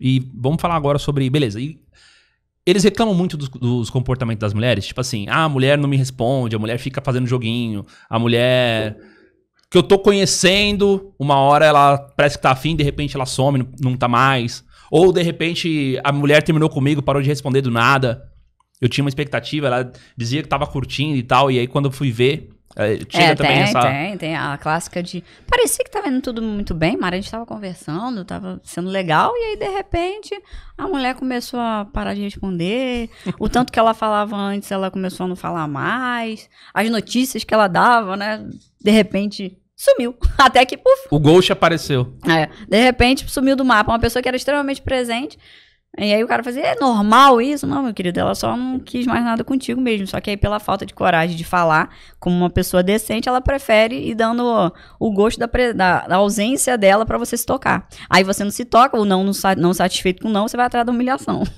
E vamos falar agora sobre. Beleza. E eles reclamam muito dos, dos, comportamentos das mulheres. Tipo assim, ah, a mulher não me responde, a mulher fica fazendo joguinho, a mulher. Que eu tô conhecendo, uma hora ela parece que tá afim, de repente ela some, não tá mais. Ou de repente a mulher terminou comigo, parou de responder do nada. Eu tinha uma expectativa, ela dizia que tava curtindo e tal, e aí quando eu fui ver, Chega é, é, também tem, essa... tem, tem a clássica de parecia que estava indo tudo muito bem, Mara, a gente tava conversando, tava sendo legal, e aí de repente a mulher começou a parar de responder, o tanto que ela falava antes, ela começou a não falar mais, as notícias que ela dava, né, de repente sumiu, até que puf, o Ghost apareceu. É, de repente sumiu do mapa, uma pessoa que era extremamente presente, e aí o cara fazia, é normal isso? Não, meu querido, ela só não quis mais nada contigo mesmo. Só que aí, pela falta de coragem de falar como uma pessoa decente, ela prefere ir dando o gosto da, da, da ausência dela para você se tocar. Aí você não se toca, ou não, não, não satisfeito com não, você vai atrás da humilhação.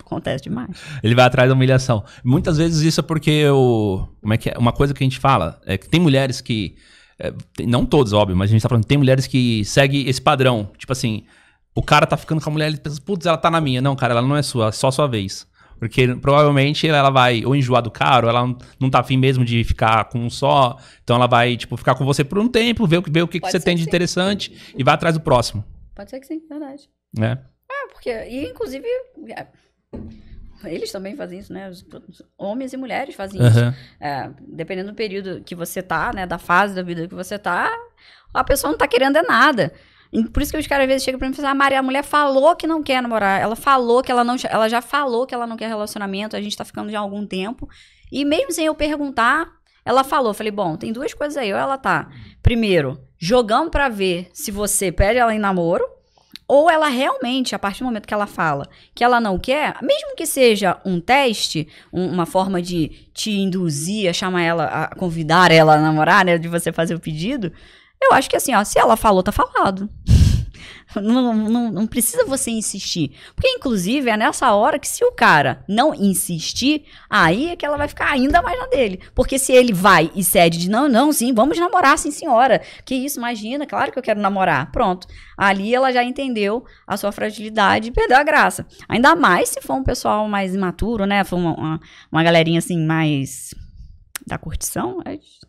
Acontece demais. Ele vai atrás da humilhação. Muitas vezes isso é porque o. Como é que é? Uma coisa que a gente fala é que tem mulheres que. É, tem, não todos, óbvio, mas a gente tá falando, tem mulheres que seguem esse padrão. Tipo assim, o cara tá ficando com a mulher, ele pensa, putz, ela tá na minha. Não, cara, ela não é sua, é só sua vez. Porque provavelmente ela vai ou enjoar do cara, ou ela não tá afim mesmo de ficar com um só. Então ela vai, tipo, ficar com você por um tempo, ver, ver o que, que você tem de sim. interessante e vai atrás do próximo. Pode ser que sim, verdade. É. Ah, porque. E inclusive. É, eles também fazem isso, né? Os homens e mulheres fazem uhum. isso. É, dependendo do período que você tá, né? Da fase da vida que você tá, a pessoa não tá querendo é nada. Por isso que os caras às vezes chegam pra mim e falam, ah, a mulher falou que não quer namorar. Ela falou que ela não. Ela já falou que ela não quer relacionamento, a gente tá ficando já há algum tempo. E mesmo sem eu perguntar, ela falou. Falei, bom, tem duas coisas aí. Ou ela tá, primeiro, jogando para ver se você pede ela em namoro. Ou ela realmente, a partir do momento que ela fala que ela não quer, mesmo que seja um teste, um, uma forma de te induzir a chamar ela, a convidar ela a namorar, né? De você fazer o pedido, eu acho que assim, ó, se ela falou, tá falado. Não, não, não, precisa você insistir. Porque, inclusive, é nessa hora que se o cara não insistir, aí é que ela vai ficar ainda mais na dele. Porque se ele vai e cede de não, não, sim, vamos namorar, sim, senhora. Que isso, imagina, claro que eu quero namorar. Pronto. Ali ela já entendeu a sua fragilidade e perdeu a graça. Ainda mais se for um pessoal mais imaturo, né? For uma, uma, uma galerinha assim, mais da curtição. É...